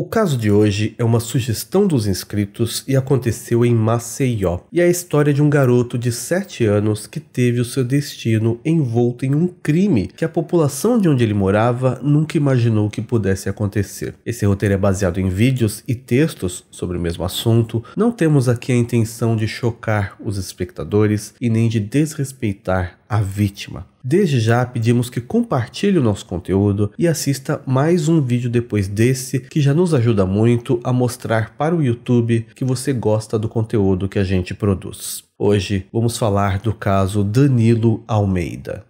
O caso de hoje é uma sugestão dos inscritos e aconteceu em Maceió, e é a história de um garoto de 7 anos que teve o seu destino envolto em um crime que a população de onde ele morava nunca imaginou que pudesse acontecer. Esse roteiro é baseado em vídeos e textos sobre o mesmo assunto. Não temos aqui a intenção de chocar os espectadores e nem de desrespeitar a vítima. Desde já pedimos que compartilhe o nosso conteúdo e assista mais um vídeo depois desse, que já nos ajuda muito a mostrar para o YouTube que você gosta do conteúdo que a gente produz. Hoje vamos falar do caso Danilo Almeida.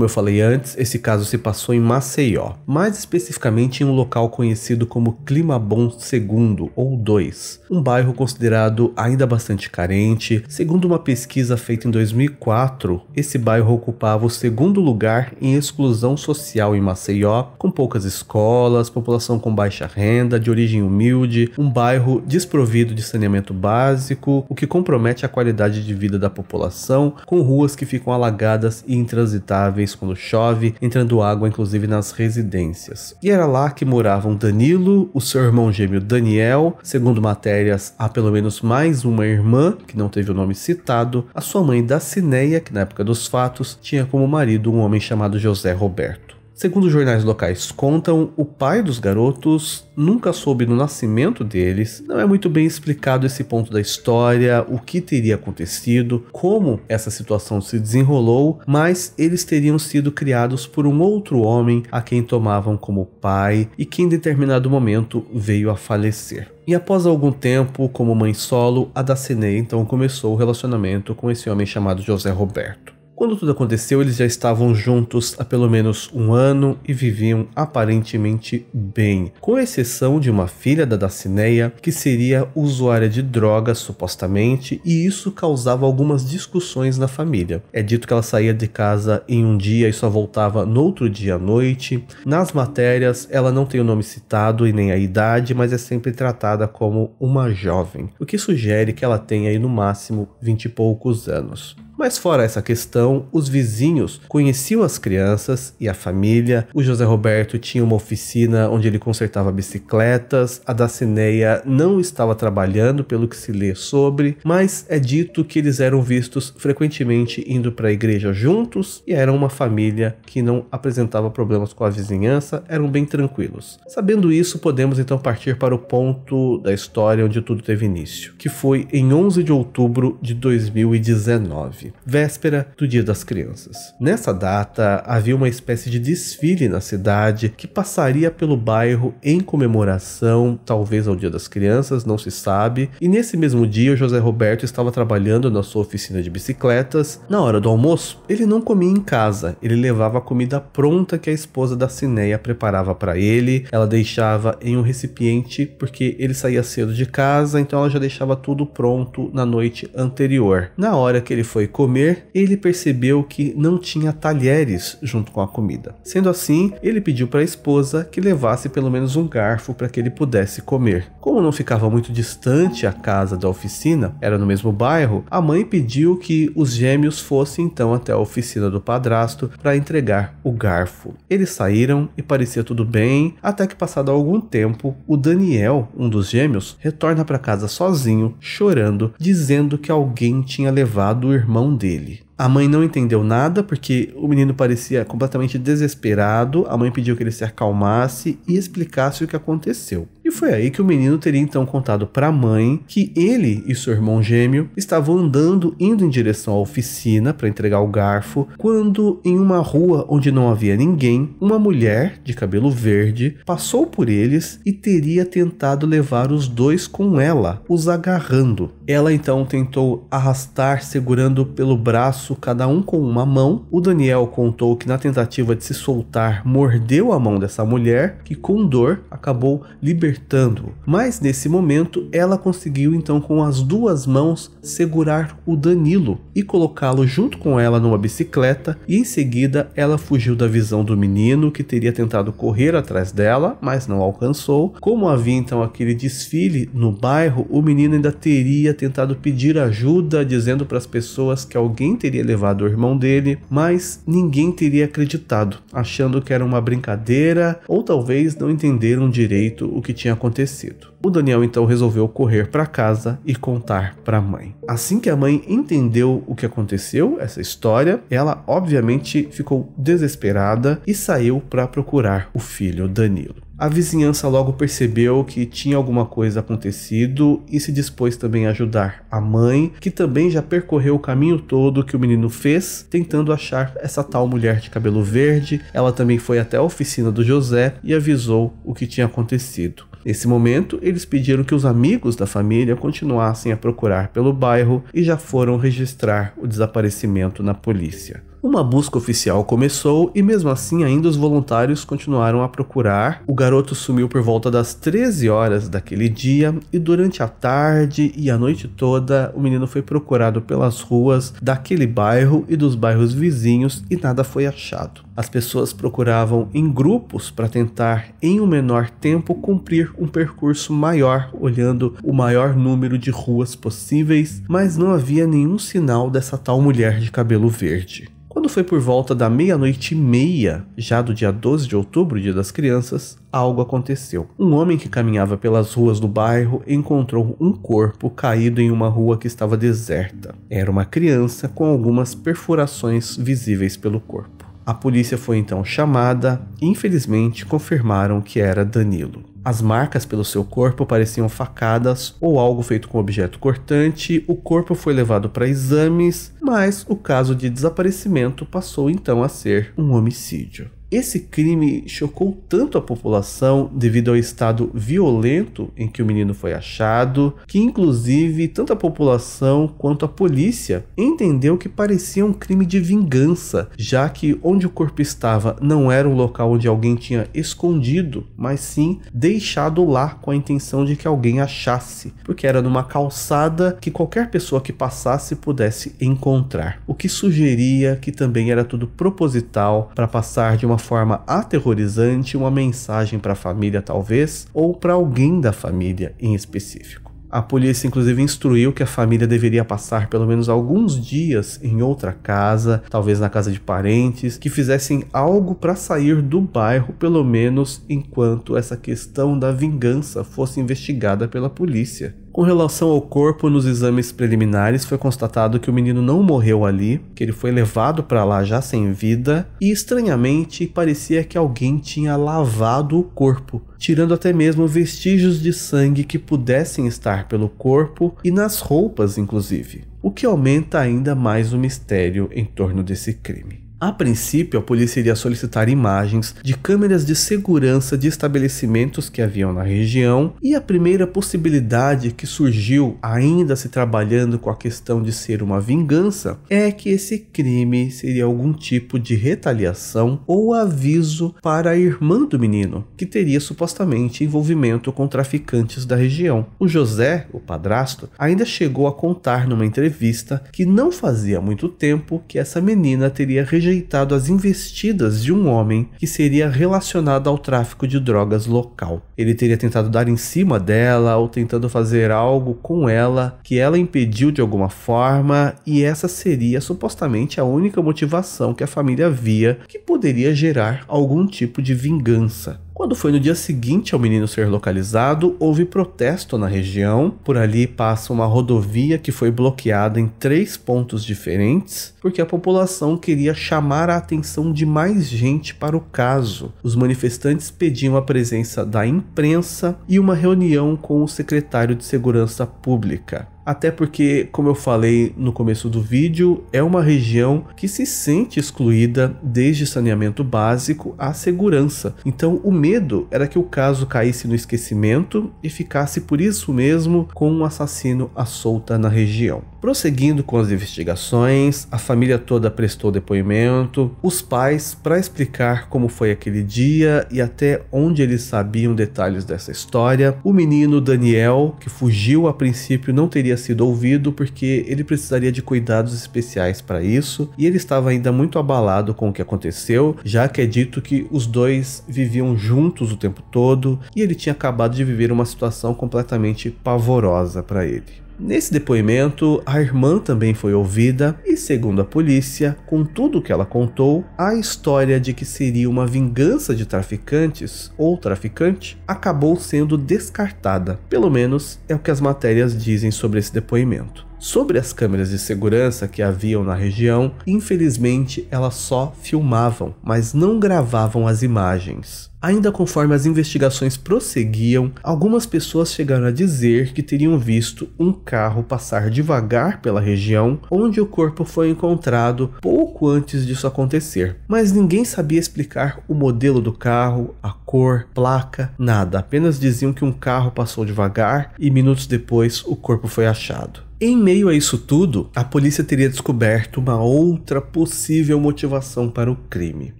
Como eu falei antes, esse caso se passou em Maceió, mais especificamente em um local conhecido como Clima Bom II ou 2, um bairro considerado ainda bastante carente. Segundo uma pesquisa feita em 2004, esse bairro ocupava o segundo lugar em exclusão social em Maceió, com poucas escolas, população com baixa renda, de origem humilde, um bairro desprovido de saneamento básico, o que compromete a qualidade de vida da população, com ruas que ficam alagadas e intransitáveis quando chove, entrando água inclusive nas residências. E era lá que moravam Danilo, o seu irmão gêmeo Daniel, segundo matérias, há pelo menos mais uma irmã, que não teve o nome citado, a sua mãe Dacineia, que na época dos fatos tinha como marido um homem chamado José Roberto. Segundo jornais locais contam, o pai dos garotos nunca soube do nascimento deles. Não é muito bem explicado esse ponto da história, o que teria acontecido, como essa situação se desenrolou, mas eles teriam sido criados por um outro homem a quem tomavam como pai e que em determinado momento veio a falecer. E após algum tempo, como mãe solo, a Dacinê então começou o relacionamento com esse homem chamado José Roberto. Quando tudo aconteceu, eles já estavam juntos há pelo menos um ano e viviam aparentemente bem, com exceção de uma filha da Dacineia que seria usuária de drogas supostamente, e isso causava algumas discussões na família. É dito que ela saía de casa em um dia e só voltava no outro dia à noite. Nas matérias, ela não tem o nome citado e nem a idade, mas é sempre tratada como uma jovem, o que sugere que ela tenha aí no máximo vinte e poucos anos. Mas fora essa questão, os vizinhos conheciam as crianças e a família. O José Roberto tinha uma oficina onde ele consertava bicicletas. A Dacineia não estava trabalhando, pelo que se lê sobre, mas é dito que eles eram vistos frequentemente indo para a igreja juntos e eram uma família que não apresentava problemas com a vizinhança, eram bem tranquilos. Sabendo isso, podemos então partir para o ponto da história onde tudo teve início, que foi em 11 de outubro de 2019 véspera do Dia das Crianças. Nessa data, havia uma espécie de desfile na cidade que passaria pelo bairro em comemoração, talvez ao Dia das Crianças, não se sabe. E nesse mesmo dia, o José Roberto estava trabalhando na sua oficina de bicicletas. Na hora do almoço, ele não comia em casa, ele levava a comida pronta que a esposa da Cineia preparava para ele. Ela deixava em um recipiente porque ele saía cedo de casa, então ela já deixava tudo pronto na noite anterior. Na hora que ele foi comer, ele percebeu que não tinha talheres junto com a comida. Sendo assim, ele pediu para a esposa que levasse pelo menos um garfo para que ele pudesse comer. Como não ficava muito distante a casa da oficina, era no mesmo bairro, a mãe pediu que os gêmeos fossem então até a oficina do padrasto para entregar o garfo. Eles saíram e parecia tudo bem, até que passado algum tempo, o Daniel, um dos gêmeos, retorna para casa sozinho, chorando, dizendo que alguém tinha levado o irmão mão dele. A mãe não entendeu nada porque o menino parecia completamente desesperado. A mãe pediu que ele se acalmasse e explicasse o que aconteceu. E foi aí que o menino teria então contado para a mãe que ele e seu irmão gêmeo estavam andando indo em direção à oficina para entregar o garfo, quando em uma rua onde não havia ninguém, uma mulher de cabelo verde passou por eles e teria tentado levar os dois com ela, os agarrando. Ela então tentou arrastar segurando pelo braço cada um com uma mão. O Daniel contou que na tentativa de se soltar, mordeu a mão dessa mulher, que com dor acabou liberando apertando mas nesse momento ela conseguiu então com as duas mãos segurar o Danilo e colocá-lo junto com ela numa bicicleta e em seguida ela fugiu da visão do menino que teria tentado correr atrás dela, mas não alcançou. Como havia então aquele desfile no bairro, o menino ainda teria tentado pedir ajuda, dizendo para as pessoas que alguém teria levado o irmão dele, mas ninguém teria acreditado, achando que era uma brincadeira ou talvez não entenderam direito o que tinha acontecido. O Daniel então resolveu correr para casa e contar para a mãe. Assim que a mãe entendeu o que aconteceu, essa história, ela obviamente ficou desesperada e saiu para procurar o filho Danilo. A vizinhança logo percebeu que tinha alguma coisa acontecido e se dispôs também a ajudar a mãe, que também já percorreu o caminho todo que o menino fez, tentando achar essa tal mulher de cabelo verde. Ela também foi até a oficina do José e avisou o que tinha acontecido. Nesse momento, eles pediram que os amigos da família continuassem a procurar pelo bairro e já foram registrar o desaparecimento na polícia. Uma busca oficial começou e mesmo assim ainda os voluntários continuaram a procurar. O garoto sumiu por volta das 13 horas daquele dia e durante a tarde e a noite toda o menino foi procurado pelas ruas daquele bairro e dos bairros vizinhos e nada foi achado. As pessoas procuravam em grupos para tentar em um menor tempo cumprir um percurso maior, olhando o maior número de ruas possíveis, mas não havia nenhum sinal dessa tal mulher de cabelo verde. Quando foi por volta da meia-noite e meia, já do dia 12 de outubro, Dia das Crianças, algo aconteceu. Um homem que caminhava pelas ruas do bairro encontrou um corpo caído em uma rua que estava deserta. Era uma criança com algumas perfurações visíveis pelo corpo. A polícia foi então chamada e, infelizmente, confirmaram que era Danilo. As marcas pelo seu corpo pareciam facadas ou algo feito com objeto cortante. O corpo foi levado para exames, mas o caso de desaparecimento passou então a ser um homicídio. Esse crime chocou tanto a população devido ao estado violento em que o menino foi achado, que inclusive tanto a população quanto a polícia entendeu que parecia um crime de vingança, já que onde o corpo estava não era um local onde alguém tinha escondido, mas sim deixado lá com a intenção de que alguém achasse, porque era numa calçada que qualquer pessoa que passasse pudesse encontrar, o que sugeria que também era tudo proposital para passar de uma forma aterrorizante uma mensagem para a família, talvez, ou para alguém da família em específico. A polícia, inclusive, instruiu que a família deveria passar pelo menos alguns dias em outra casa, talvez na casa de parentes, que fizessem algo para sair do bairro, pelo menos enquanto essa questão da vingança fosse investigada pela polícia. Com relação ao corpo, nos exames preliminares foi constatado que o menino não morreu ali, que ele foi levado para lá já sem vida e estranhamente parecia que alguém tinha lavado o corpo, tirando até mesmo vestígios de sangue que pudessem estar pelo corpo e nas roupas, inclusive, o que aumenta ainda mais o mistério em torno desse crime. A princípio, a polícia iria solicitar imagens de câmeras de segurança de estabelecimentos que haviam na região, e a primeira possibilidade que surgiu, ainda se trabalhando com a questão de ser uma vingança, é que esse crime seria algum tipo de retaliação ou aviso para a irmã do menino, que teria supostamente envolvimento com traficantes da região. O José, o padrasto, ainda chegou a contar numa entrevista que não fazia muito tempo que essa menina teria registrado rejeitado as investidas de um homem que seria relacionado ao tráfico de drogas local. Ele teria tentado dar em cima dela ou tentando fazer algo com ela que ela impediu de alguma forma, e essa seria supostamente a única motivação que a família via que poderia gerar algum tipo de vingança. Quando foi no dia seguinte ao menino ser localizado, houve protesto na região. Por ali passa uma rodovia que foi bloqueada em três pontos diferentes, porque a população queria chamar a atenção de mais gente para o caso. Os manifestantes pediam a presença da imprensa e uma reunião com o secretário de Segurança Pública. Até porque, como eu falei no começo do vídeo, é uma região que se sente excluída desde saneamento básico à segurança. Então, o medo era que o caso caísse no esquecimento e ficasse por isso mesmo com um assassino à solta na região. Prosseguindo com as investigações, a família toda prestou depoimento, os pais para explicar como foi aquele dia e até onde eles sabiam detalhes dessa história. O menino Daniel, que fugiu a princípio, não teria sido ouvido porque ele precisaria de cuidados especiais para isso e ele estava ainda muito abalado com o que aconteceu, já que é dito que os dois viviam juntos o tempo todo e ele tinha acabado de viver uma situação completamente pavorosa para ele. Nesse depoimento, a irmã também foi ouvida e, segundo a polícia, com tudo o que ela contou, a história de que seria uma vingança de traficantes ou traficante acabou sendo descartada. Pelo menos é o que as matérias dizem sobre esse depoimento. Sobre as câmeras de segurança que haviam na região, infelizmente elas só filmavam, mas não gravavam as imagens. Ainda conforme as investigações prosseguiam, algumas pessoas chegaram a dizer que teriam visto um carro passar devagar pela região onde o corpo foi encontrado pouco antes disso acontecer. Mas ninguém sabia explicar o modelo do carro, a cor, placa, nada. Apenas diziam que um carro passou devagar e minutos depois o corpo foi achado. Em meio a isso tudo, a polícia teria descoberto uma outra possível motivação para o crime.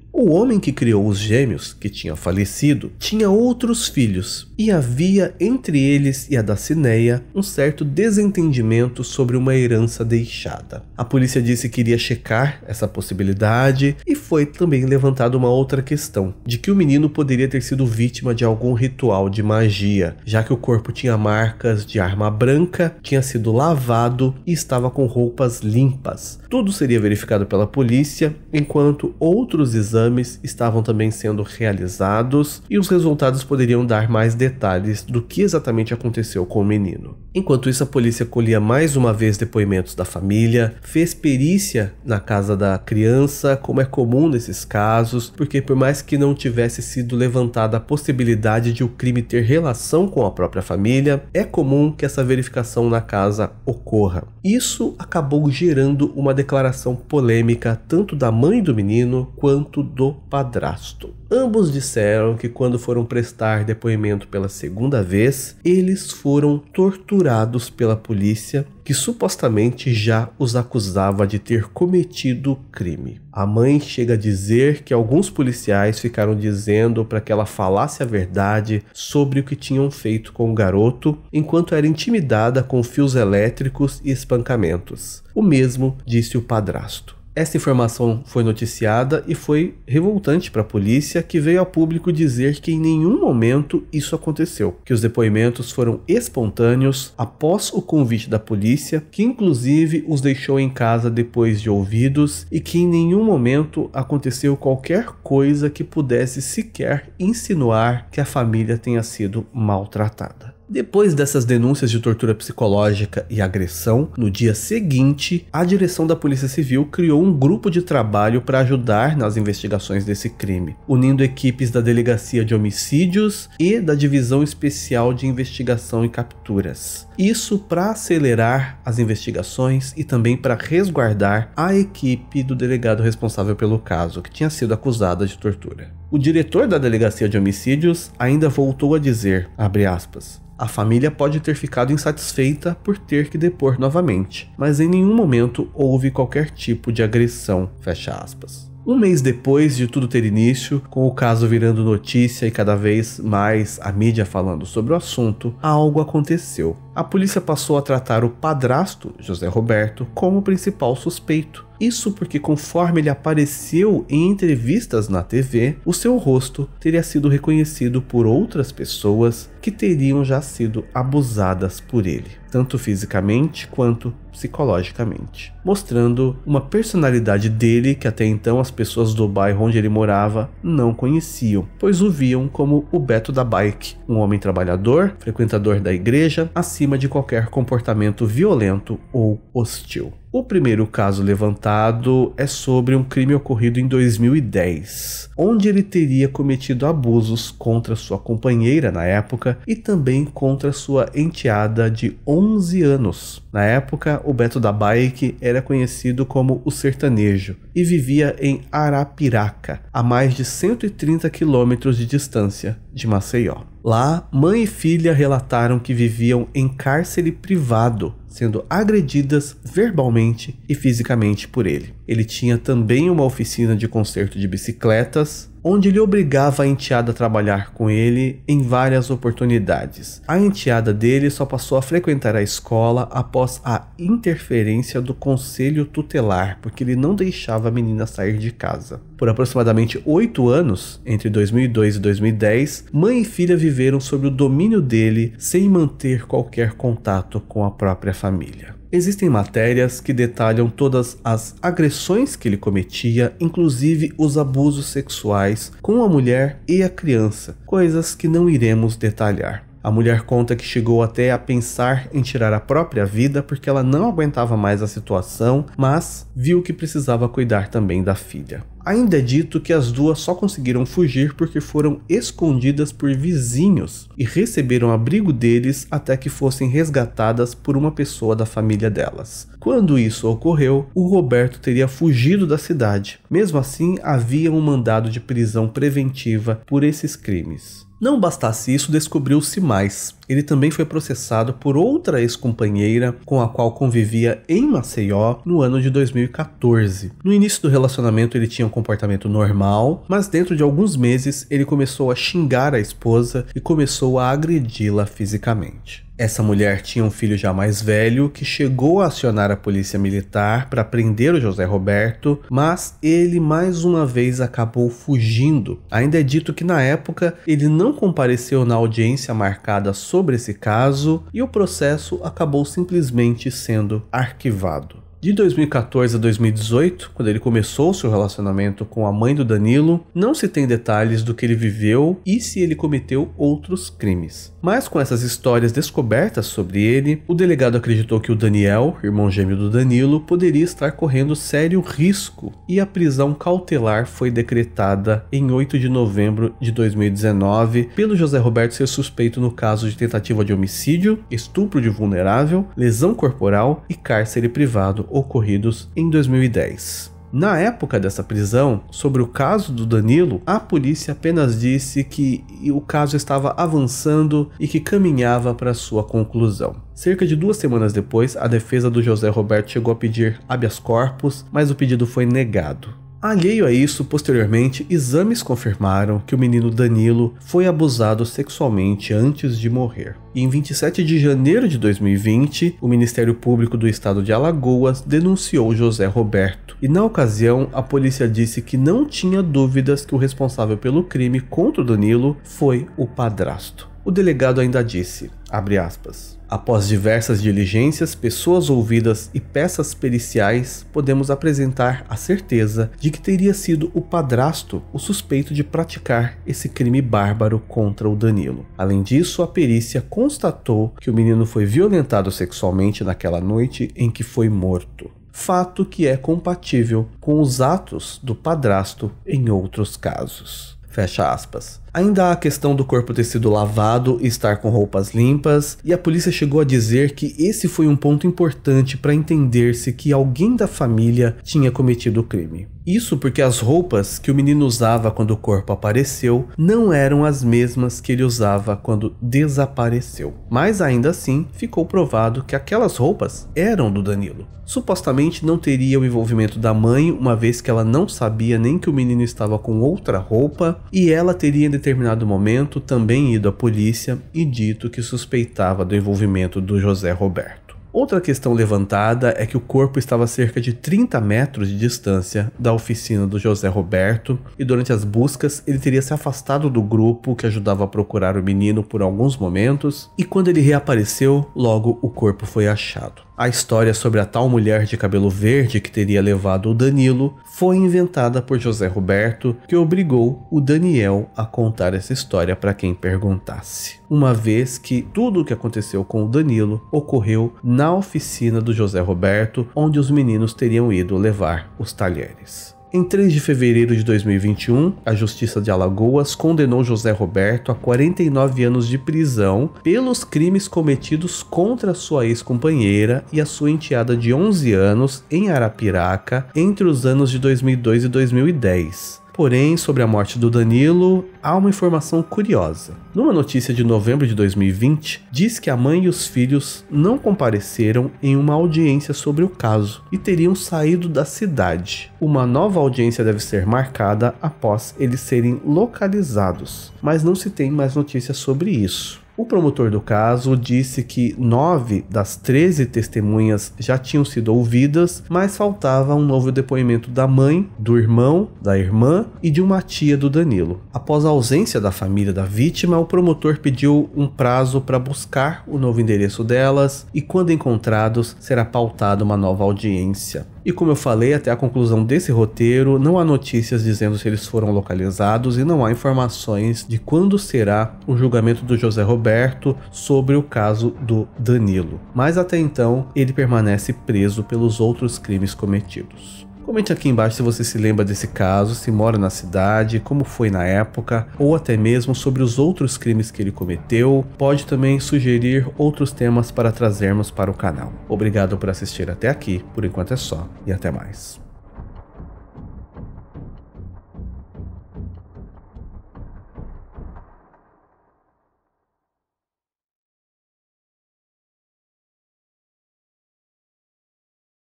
O homem que criou os gêmeos, que tinha falecido, tinha outros filhos, e havia entre eles e a Dacineia um certo desentendimento sobre uma herança deixada. A polícia disse que iria checar essa possibilidade, e foi também levantada uma outra questão, de que o menino poderia ter sido vítima de algum ritual de magia, já que o corpo tinha marcas de arma branca, tinha sido lavado e estava com roupas limpas. Tudo seria verificado pela polícia, enquanto outros exames exames estavam também sendo realizados e os resultados poderiam dar mais detalhes do que exatamente aconteceu com o menino. Enquanto isso, a polícia colhia mais uma vez depoimentos da família, fez perícia na casa da criança, como é comum nesses casos, porque por mais que não tivesse sido levantada a possibilidade de o crime ter relação com a própria família, é comum que essa verificação na casa ocorra. Isso acabou gerando uma declaração polêmica tanto da mãe do menino quanto do padrasto. Ambos disseram que quando foram prestar depoimento pela segunda vez, eles foram torturados capturados pela polícia, que supostamente já os acusava de ter cometido o crime. A mãe chega a dizer que alguns policiais ficaram dizendo para que ela falasse a verdade sobre o que tinham feito com o garoto, enquanto era intimidada com fios elétricos e espancamentos. O mesmo disse o padrasto. Esta informação foi noticiada e foi revoltante para a polícia, que veio ao público dizer que em nenhum momento isso aconteceu, que os depoimentos foram espontâneos após o convite da polícia, que inclusive os deixou em casa depois de ouvidos e que em nenhum momento aconteceu qualquer coisa que pudesse sequer insinuar que a família tenha sido maltratada. Depois dessas denúncias de tortura psicológica e agressão, no dia seguinte, a direção da Polícia Civil criou um grupo de trabalho para ajudar nas investigações desse crime, unindo equipes da Delegacia de Homicídios e da Divisão Especial de Investigação e Capturas. Isso para acelerar as investigações e também para resguardar a equipe do delegado responsável pelo caso, que tinha sido acusada de tortura. O diretor da Delegacia de Homicídios ainda voltou a dizer, aspas, a família pode ter ficado insatisfeita por ter que depor novamente, mas em nenhum momento houve qualquer tipo de agressão. Fecha aspas. Um mês depois de tudo ter início, com o caso virando notícia e cada vez mais a mídia falando sobre o assunto, algo aconteceu. A polícia passou a tratar o padrasto, José Roberto, como principal suspeito isso porque, conforme ele apareceu em entrevistas na TV, o seu rosto teria sido reconhecido por outras pessoas que teriam já sido abusadas por ele, tanto fisicamente quanto psicologicamente, mostrando uma personalidade dele que até então as pessoas do bairro onde ele morava não conheciam, pois o viam como o Beto da Bike, um homem trabalhador, frequentador da igreja, acima de qualquer comportamento violento ou hostil. O primeiro caso levantado é sobre um crime ocorrido em 2010, onde ele teria cometido abusos contra sua companheira na época e também contra sua enteada de 11 anos. Na época, o Beto da Bike era conhecido como o Sertanejo e vivia em Arapiraca, a mais de 130 quilômetros de distância de Maceió. Lá, mãe e filha relataram que viviam em cárcere privado, sendo agredidas verbalmente e fisicamente por ele. Ele tinha também uma oficina de conserto de bicicletas onde ele obrigava a enteada a trabalhar com ele em várias oportunidades. A enteada dele só passou a frequentar a escola após a interferência do conselho tutelar, porque ele não deixava a menina sair de casa. Por aproximadamente oito anos, entre 2002 e 2010, mãe e filha viveram sob o domínio dele sem manter qualquer contato com a própria família. Existem matérias que detalham todas as agressões que ele cometia, inclusive os abusos sexuais com a mulher e a criança, coisas que não iremos detalhar. A mulher conta que chegou até a pensar em tirar a própria vida porque ela não aguentava mais a situação, mas viu que precisava cuidar também da filha. Ainda é dito que as duas só conseguiram fugir porque foram escondidas por vizinhos e receberam abrigo deles até que fossem resgatadas por uma pessoa da família delas. Quando isso ocorreu, o Roberto teria fugido da cidade. Mesmo assim, havia um mandado de prisão preventiva por esses crimes. Não bastasse isso, descobriu-se mais ele também foi processado por outra ex-companheira com a qual convivia em Maceió no ano de 2014. No início do relacionamento, ele tinha um comportamento normal, mas dentro de alguns meses ele começou a xingar a esposa e começou a agredi-la fisicamente. Essa mulher tinha um filho já mais velho que chegou a acionar a polícia militar para prender o José Roberto, mas ele mais uma vez acabou fugindo. Ainda é dito que na época ele não compareceu na audiência marcada sobre sobre esse caso e o processo acabou simplesmente sendo arquivado. De 2014 a 2018, quando ele começou seu relacionamento com a mãe do Danilo, não se tem detalhes do que ele viveu e se ele cometeu outros crimes. Mas com essas histórias descobertas sobre ele, o delegado acreditou que o Daniel, irmão gêmeo do Danilo, poderia estar correndo sério risco e a prisão cautelar foi decretada em 8 de novembro de 2019 pelo José Roberto ser suspeito no caso de tentativa de homicídio, estupro de vulnerável, lesão corporal e cárcere privado ocorridos em 2010. Na época dessa prisão, sobre o caso do Danilo, a polícia apenas disse que o caso estava avançando e que caminhava para sua conclusão. Cerca de duas semanas depois, a defesa do José Roberto chegou a pedir habeas corpus, mas o pedido foi negado. Alheio a isso, posteriormente, exames confirmaram que o menino Danilo foi abusado sexualmente antes de morrer. E em 27 de janeiro de 2020, o Ministério Público do Estado de Alagoas denunciou José Roberto. E na ocasião, a polícia disse que não tinha dúvidas que o responsável pelo crime contra o Danilo foi o padrasto. O delegado ainda disse, aspas, após diversas diligências, pessoas ouvidas e peças periciais, podemos apresentar a certeza de que teria sido o padrasto o suspeito de praticar esse crime bárbaro contra o Danilo. Além disso, a perícia constatou que o menino foi violentado sexualmente naquela noite em que foi morto fato que é compatível com os atos do padrasto em outros casos. Fecha aspas. Ainda há a questão do corpo ter sido lavado e estar com roupas limpas, e a polícia chegou a dizer que esse foi um ponto importante para entender-se que alguém da família tinha cometido o crime. Isso porque as roupas que o menino usava quando o corpo apareceu não eram as mesmas que ele usava quando desapareceu. Mas ainda assim, ficou provado que aquelas roupas eram do Danilo. Supostamente não teria o envolvimento da mãe, uma vez que ela não sabia nem que o menino estava com outra roupa, e ela teria determinado momento também ido à polícia e dito que suspeitava do envolvimento do José Roberto. Outra questão levantada é que o corpo estava a cerca de 30 metros de distância da oficina do José Roberto e durante as buscas ele teria se afastado do grupo que ajudava a procurar o menino por alguns momentos e quando ele reapareceu, logo o corpo foi achado. A história sobre a tal mulher de cabelo verde que teria levado o Danilo foi inventada por José Roberto, que obrigou o Daniel a contar essa história para quem perguntasse. Uma vez que tudo o que aconteceu com o Danilo ocorreu na oficina do José Roberto, onde os meninos teriam ido levar os talheres. Em 3 de fevereiro de 2021, a Justiça de Alagoas condenou José Roberto a 49 anos de prisão pelos crimes cometidos contra sua ex-companheira e a sua enteada de 11 anos em Arapiraca entre os anos de 2002 e 2010. Porém, sobre a morte do Danilo, há uma informação curiosa. Numa notícia de novembro de 2020, diz que a mãe e os filhos não compareceram em uma audiência sobre o caso e teriam saído da cidade. Uma nova audiência deve ser marcada após eles serem localizados, mas não se tem mais notícias sobre isso. O promotor do caso disse que nove das 13 testemunhas já tinham sido ouvidas, mas faltava um novo depoimento da mãe, do irmão, da irmã e de uma tia do Danilo. Após a ausência da família da vítima, o promotor pediu um prazo para buscar o novo endereço delas e, quando encontrados, será pautada uma nova audiência. E como eu falei, até a conclusão desse roteiro, não há notícias dizendo se eles foram localizados e não há informações de quando será o julgamento do José Roberto sobre o caso do Danilo. Mas até então, ele permanece preso pelos outros crimes cometidos. Comente aqui embaixo se você se lembra desse caso, se mora na cidade, como foi na época, ou até mesmo sobre os outros crimes que ele cometeu. Pode também sugerir outros temas para trazermos para o canal. Obrigado por assistir até aqui, por enquanto é só, e até mais.